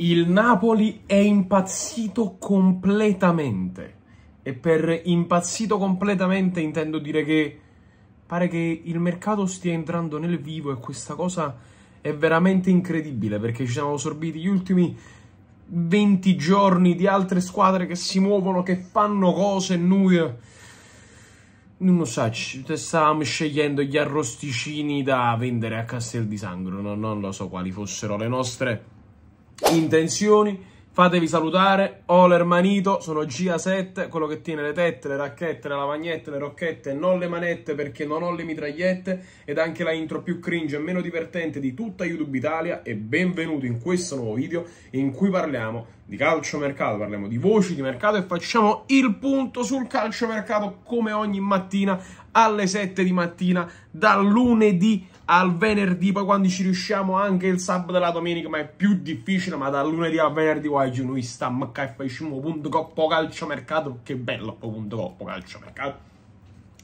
Il Napoli è impazzito completamente. E per impazzito completamente intendo dire che pare che il mercato stia entrando nel vivo e questa cosa è veramente incredibile perché ci siamo sorbiti gli ultimi 20 giorni di altre squadre che si muovono, che fanno cose e noi... Eh, non lo so, stavamo scegliendo gli arrosticini da vendere a Castel di Sangro, non, non lo so quali fossero le nostre intenzioni. Fatevi salutare, Ola Ermanito, sono gia 7 quello che tiene le tette, le racchette, le lavagnette, le rocchette, non le manette perché non ho le mitragliette ed anche la intro più cringe e meno divertente di tutta YouTube Italia e benvenuti in questo nuovo video in cui parliamo di calciomercato, parliamo di voci di mercato e facciamo il punto sul calciomercato come ogni mattina alle 7 di mattina dal lunedì al venerdì, poi quando ci riusciamo anche il sabato e la domenica, ma è più difficile, ma dal lunedì al venerdì qua noi stiamo a facciamo calciomercato, che bello punto coppo calciomercato.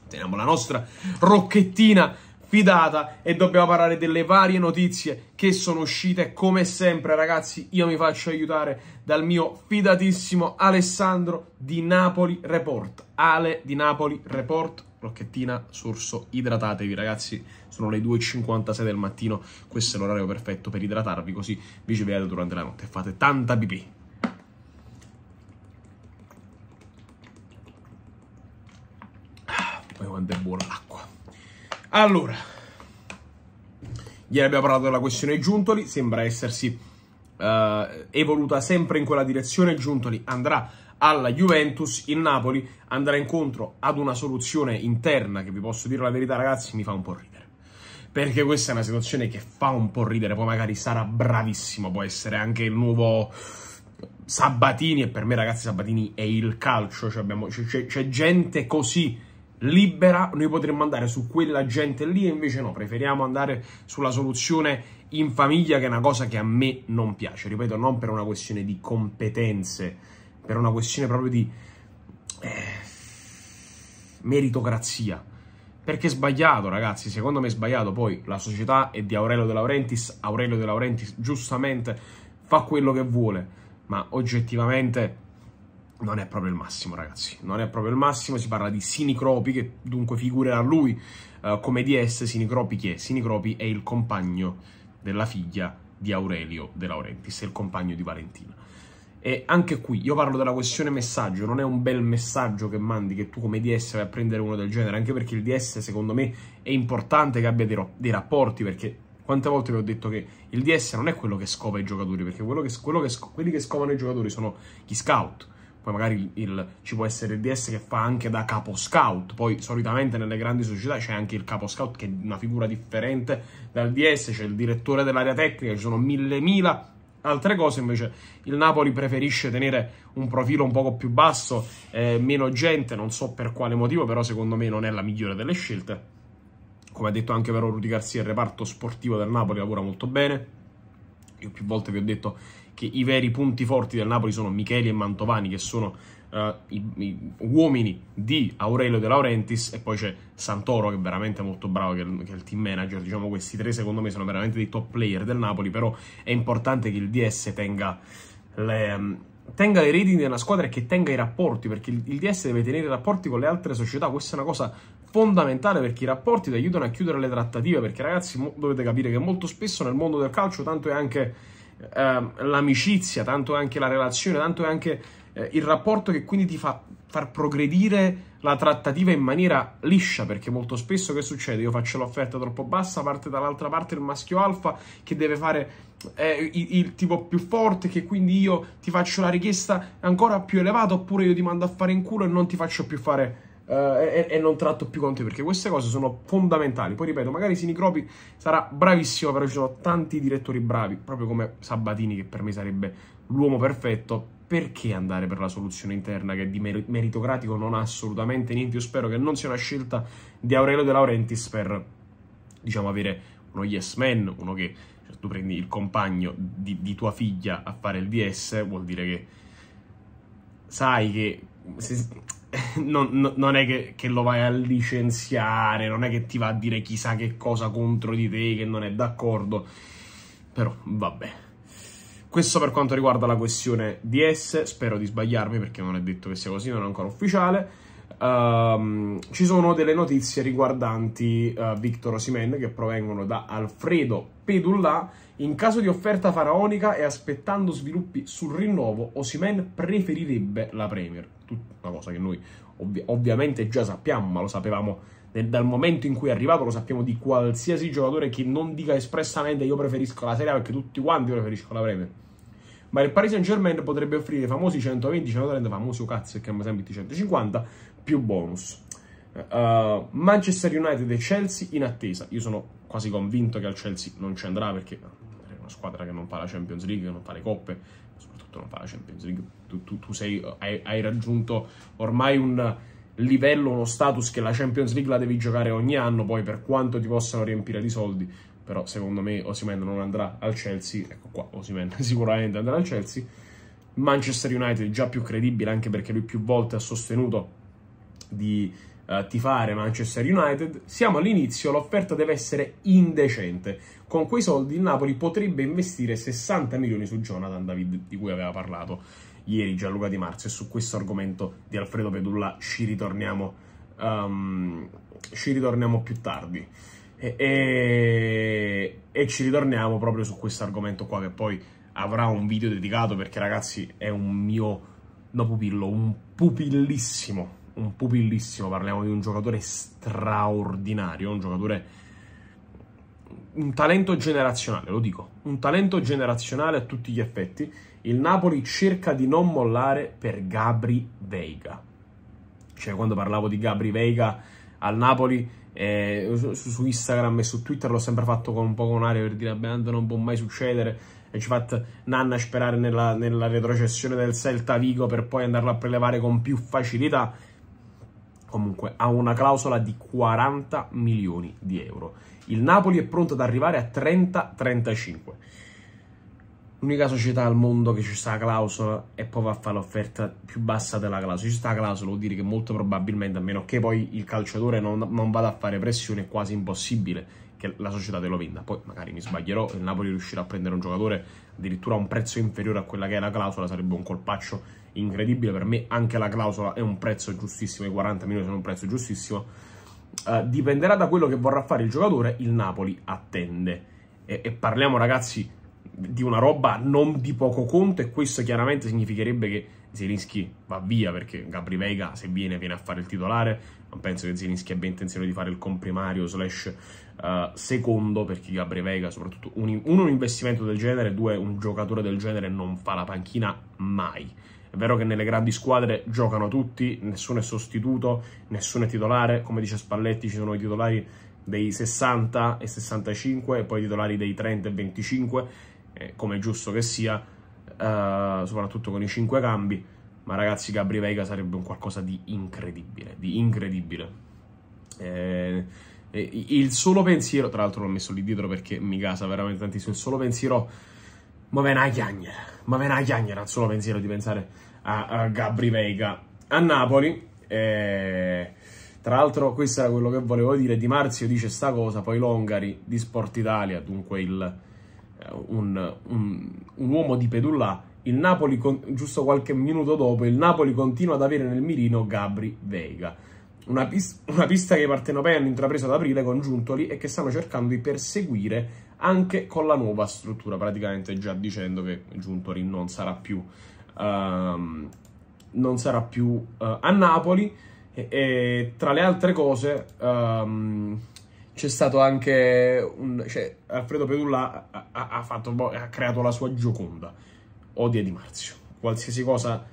Teniamo la nostra rocchettina fidata e dobbiamo parlare delle varie notizie che sono uscite. Come sempre, ragazzi, io mi faccio aiutare dal mio fidatissimo Alessandro di Napoli Report. Ale di Napoli Report Rocchettina, sorso, idratatevi ragazzi, sono le 2.56 del mattino, questo è l'orario perfetto per idratarvi così vi ci vedete durante la notte, fate tanta pipì. Ah, poi quando è buona l'acqua. Allora, ieri abbiamo parlato della questione Giuntoli, sembra essersi uh, evoluta sempre in quella direzione, Giuntoli andrà alla Juventus, il Napoli andrà incontro ad una soluzione interna che vi posso dire la verità ragazzi mi fa un po' ridere. Perché questa è una situazione che fa un po' ridere, poi magari sarà bravissimo, può essere anche il nuovo Sabatini e per me ragazzi Sabatini è il calcio, cioè c'è cioè gente così libera, noi potremmo andare su quella gente lì e invece no, preferiamo andare sulla soluzione in famiglia che è una cosa che a me non piace, ripeto, non per una questione di competenze per una questione proprio di eh, meritocrazia. Perché è sbagliato, ragazzi, secondo me è sbagliato. Poi la società è di Aurelio De Laurentiis, Aurelio De Laurentiis giustamente fa quello che vuole, ma oggettivamente non è proprio il massimo, ragazzi. Non è proprio il massimo, si parla di Sinicropi, che dunque figurerà lui eh, come DS. Sinicropi chi è? Sinicropi è il compagno della figlia di Aurelio De Laurentiis, è il compagno di Valentina. E anche qui, io parlo della questione messaggio, non è un bel messaggio che mandi che tu come DS vai a prendere uno del genere, anche perché il DS secondo me è importante che abbia dei, dei rapporti, perché quante volte vi ho detto che il DS non è quello che scova i giocatori, perché che, che quelli che scovano i giocatori sono gli scout, poi magari il, il, ci può essere il DS che fa anche da capo scout, poi solitamente nelle grandi società c'è anche il capo scout che è una figura differente dal DS, c'è il direttore dell'area tecnica, ci sono mille mila altre cose. Invece il Napoli preferisce tenere un profilo un poco più basso, eh, meno gente, non so per quale motivo, però secondo me non è la migliore delle scelte. Come ha detto anche però Rudy Garzia, il reparto sportivo del Napoli lavora molto bene. Io più volte vi ho detto che i veri punti forti del Napoli sono Micheli e Mantovani, che sono uh, i, i, uomini di Aurelio De Laurentiis e poi c'è Santoro che è veramente molto bravo, che, che è il team manager, diciamo questi tre secondo me sono veramente dei top player del Napoli, però è importante che il DS tenga le, ehm, tenga le rating della squadra e che tenga i rapporti, perché il, il DS deve tenere i rapporti con le altre società, questa è una cosa fondamentale perché i rapporti ti aiutano a chiudere le trattative, perché ragazzi dovete capire che molto spesso nel mondo del calcio tanto è anche ehm, l'amicizia, tanto anche la relazione, tanto anche eh, il rapporto che quindi ti fa far progredire la trattativa in maniera liscia, perché molto spesso che succede? Io faccio l'offerta troppo bassa, parte dall'altra parte il maschio alfa che deve fare eh, il, il, tipo più forte, che quindi io ti faccio la richiesta ancora più elevata, oppure io ti mando a fare in culo e non ti faccio più fare... Eh, e, e, non tratto più conti perché queste cose sono fondamentali. Poi ripeto, magari Sinicropi sarà bravissimo, però ci sono tanti direttori bravi, proprio come Sabatini, che per me sarebbe l'uomo perfetto perché andare per la soluzione interna che di meritocratico non ha assolutamente niente? Io spero che non sia una scelta di Aurelio De Laurentiis per, diciamo, avere uno yes man, uno che cioè, tu prendi il compagno di, di tua figlia a fare il DS, vuol dire che sai che se, non, non, è che, che, lo vai a licenziare, non è che ti va a dire chissà che cosa contro di te che non è d'accordo, però vabbè. Questo per quanto riguarda la questione DS, spero di sbagliarmi perché non è detto che sia così, non è ancora ufficiale. Um, ci sono delle notizie riguardanti uh, Victor Osimen che provengono da Alfredo Pedulla. In caso di offerta faraonica e aspettando sviluppi sul rinnovo, Osimen preferirebbe la Premier. Tutta una cosa che noi ovvi ovviamente già sappiamo, ma lo sapevamo dal momento in cui è arrivato lo sappiamo di qualsiasi giocatore che non dica espressamente io preferisco la Serie A perché tutti quanti preferiscono la Premier ma il Paris Saint Germain potrebbe offrire i famosi 120, 130, famosi o cazzo che mi sembra 150 più bonus. Uh, Manchester United e Chelsea in attesa. Io sono quasi convinto che al Chelsea non ci andrà perché eh, è una squadra che non fa la Champions League, che non fa le coppe, soprattutto non fa la Champions League. Tu, tu, tu sei, hai, hai raggiunto ormai un livello, uno status che la Champions League la devi giocare ogni anno, poi per quanto ti possano riempire di soldi però secondo me Osimen non andrà al Chelsea, ecco qua Osimen sicuramente andrà al Chelsea, Manchester United è già più credibile anche perché lui più volte ha sostenuto di uh, tifare Manchester United, siamo all'inizio, l'offerta deve essere indecente, con quei soldi il Napoli potrebbe investire 60 milioni su Jonathan David di cui aveva parlato ieri Gianluca Di Marzo e su questo argomento di Alfredo Pedulla ci ritorniamo, um, ci ritorniamo più tardi e, e, e ci ritorniamo proprio su questo argomento qua che poi avrà un video dedicato perché ragazzi è un mio, no pupillo, un pupillissimo, un pupillissimo, parliamo di un giocatore straordinario, un giocatore un talento generazionale, lo dico, un talento generazionale a tutti gli effetti. Il Napoli cerca di non mollare per Gabri Veiga. Cioè, quando parlavo di Gabri Veiga al Napoli. Eh, su, su, Instagram e su Twitter l'ho sempre fatto con un po' con aria per dire Abbiamo non può mai succedere e ci ha fatto nanna sperare nella, nella retrocessione del Celta Vigo per poi andarlo a prelevare con più facilità comunque ha una clausola di 40 milioni di euro. Il Napoli è pronto ad arrivare a 30-35. L'unica società al mondo che ci sta la clausola e poi va a fare l'offerta più bassa della clausola. Ci sta la clausola, vuol dire che molto probabilmente, a meno che poi il calciatore non, non vada a fare pressione, è quasi impossibile che la società te lo venda. Poi magari mi sbaglierò, il Napoli riuscirà a prendere un giocatore addirittura a un prezzo inferiore a quella che è la clausola, sarebbe un colpaccio incredibile. Per me anche la clausola è un prezzo giustissimo, i 40 milioni sono un prezzo giustissimo. Uh, dipenderà da quello che vorrà fare il giocatore, il Napoli attende. e, e parliamo ragazzi di una roba non di poco conto e questo chiaramente significherebbe che Zelinski va via perché Gabri Vega se viene viene a fare il titolare non penso che Zelinski abbia intenzione di fare il comprimario slash uh, secondo perché Gabri Vega soprattutto un, uno un investimento del genere due un giocatore del genere non fa la panchina mai è vero che nelle grandi squadre giocano tutti nessuno è sostituto nessuno è titolare come dice Spalletti ci sono i titolari dei 60 e 65 e poi i titolari dei 30 e 25 eh, come giusto che sia, eh, soprattutto con i 5 cambi, ma ragazzi Gabri Veiga sarebbe un qualcosa di incredibile, di incredibile. Eh, il solo pensiero, tra l'altro l'ho messo lì dietro perché mi casa veramente tantissimo, il solo pensiero, ma ve una chiagnera, ma ve una chiagnera il solo pensiero di pensare a, a Gabri Veiga a Napoli. Eh, tra l'altro questo era quello che volevo dire, Di Marzio dice sta cosa, poi Longari di Sport Italia, dunque il eh, un, un, un uomo di Pedulla, il Napoli, giusto qualche minuto dopo, il Napoli continua ad avere nel mirino Gabri Veiga. Una, pis una, pista che i partenopei hanno intrapreso ad aprile con Giuntoli e che stanno cercando di perseguire anche con la nuova struttura, praticamente già dicendo che Giuntoli non sarà più, uh, non sarà più uh, a Napoli e, e, tra le altre cose... Um, c'è stato anche un... Cioè, Alfredo Pedulla ha, ha, ha, fatto, ha creato la sua gioconda. Odia Di Marzio. Qualsiasi cosa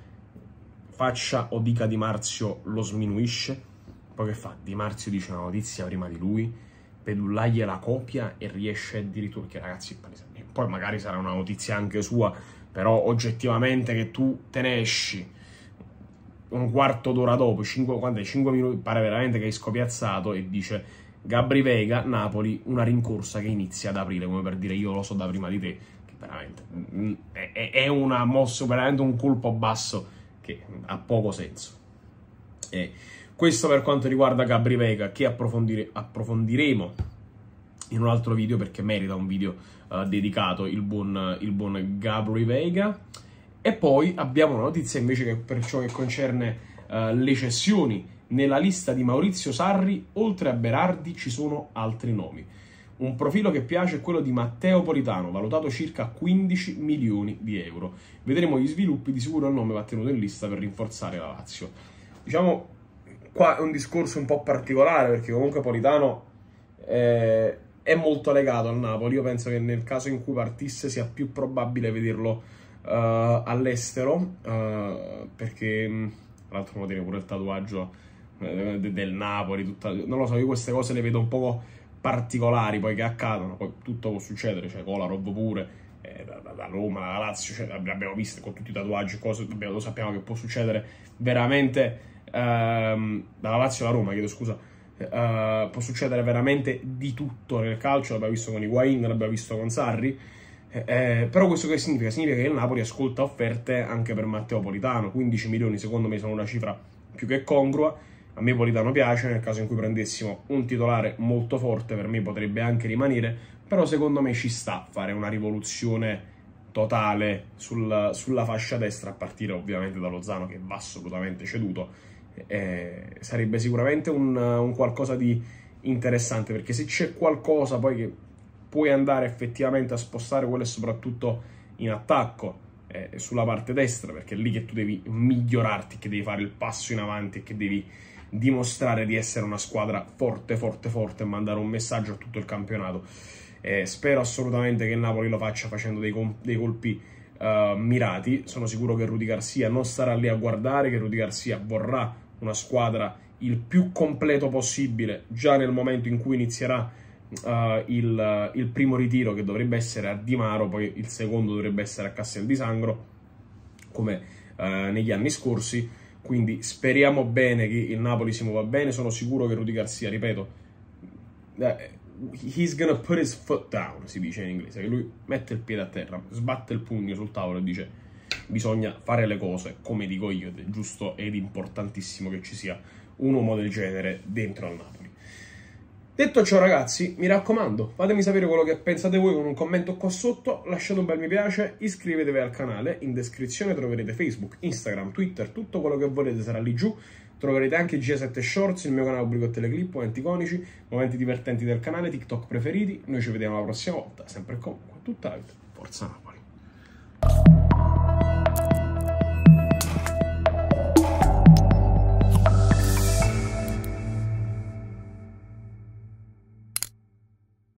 faccia o dica Di Marzio lo sminuisce. Poi che fa? Di Marzio dice una notizia prima di lui, Pedulla gliela copia e riesce addirittura... Che ragazzi, poi magari sarà una notizia anche sua, però oggettivamente che tu te ne esci un quarto d'ora dopo, 5, 5 minuti, pare veramente che hai scopiazzato e dice Gabri Vega, Napoli, una rincorsa che inizia ad aprile, come per dire io lo so da prima di te, che veramente mm, è, è una mossa, veramente un colpo basso che ha poco senso. E questo per quanto riguarda Gabri Vega, che approfondire, approfondiremo in un altro video perché merita un video uh, dedicato il buon, il buon Gabri Vega. E poi abbiamo una notizia invece che per ciò che concerne eh, le cessioni. Nella lista di Maurizio Sarri, oltre a Berardi, ci sono altri nomi. Un profilo che piace è quello di Matteo Politano, valutato circa 15 milioni di euro. Vedremo gli sviluppi, di sicuro il nome va tenuto in lista per rinforzare la Lazio. Diciamo, qua è un discorso un po' particolare, perché comunque Politano eh, è molto legato al Napoli. Io penso che nel caso in cui partisse sia più probabile vederlo uh, all'estero, uh, perché tra l'altro può dire pure il tatuaggio eh, del Napoli, tutta... non lo so, io queste cose le vedo un po' particolari poi che accadono, poi tutto può succedere, cioè Kolarov pure, eh, da, da, Roma, da Lazio, cioè, abbiamo visto con tutti i tatuaggi cose, abbiamo, lo sappiamo che può succedere veramente, ehm, dalla Lazio alla Roma, chiedo scusa, eh, può succedere veramente di tutto nel calcio, l'abbiamo visto con Higuain, l'abbiamo visto con Sarri, eh, eh, però questo che significa? Significa che il Napoli ascolta offerte anche per Matteo Politano, 15 milioni secondo me sono una cifra più che congrua, a me Politano piace, nel caso in cui prendessimo un titolare molto forte per me potrebbe anche rimanere, però secondo me ci sta a fare una rivoluzione totale sul, sulla fascia destra, a partire ovviamente da Lozano che va assolutamente ceduto, eh, sarebbe sicuramente un, un qualcosa di interessante perché se c'è qualcosa poi che puoi andare effettivamente a spostare quello e soprattutto in attacco eh, sulla parte destra, perché è lì che tu devi migliorarti, che devi fare il passo in avanti e che devi dimostrare di essere una squadra forte, forte, forte e mandare un messaggio a tutto il campionato. Eh, spero assolutamente che il Napoli lo faccia facendo dei, dei colpi uh, mirati. Sono sicuro che Rudy Garcia non starà lì a guardare, che Rudy Garcia vorrà una squadra il più completo possibile già nel momento in cui inizierà uh, il, il, primo ritiro che dovrebbe essere a Di Maro, poi il secondo dovrebbe essere a Castel di Sangro, come uh, negli anni scorsi. Quindi speriamo bene che il Napoli si muova bene. Sono sicuro che Rudy Garcia, ripeto, eh, he's gonna put his foot down, si dice in inglese, che lui mette il piede a terra, sbatte il pugno sul tavolo e dice bisogna fare le cose come dico io ed è giusto ed importantissimo che ci sia un uomo del genere dentro al Napoli. Detto ciò ragazzi, mi raccomando, fatemi sapere quello che pensate voi con un commento qua sotto, lasciate un bel mi piace, iscrivetevi al canale, in descrizione troverete Facebook, Instagram, Twitter, tutto quello che volete sarà lì giù, troverete anche G7 Shorts, il mio canale pubblico teleclip, momenti iconici, momenti divertenti del canale, TikTok preferiti, noi ci vediamo la prossima volta, sempre e comunque, tutta la vita, forza!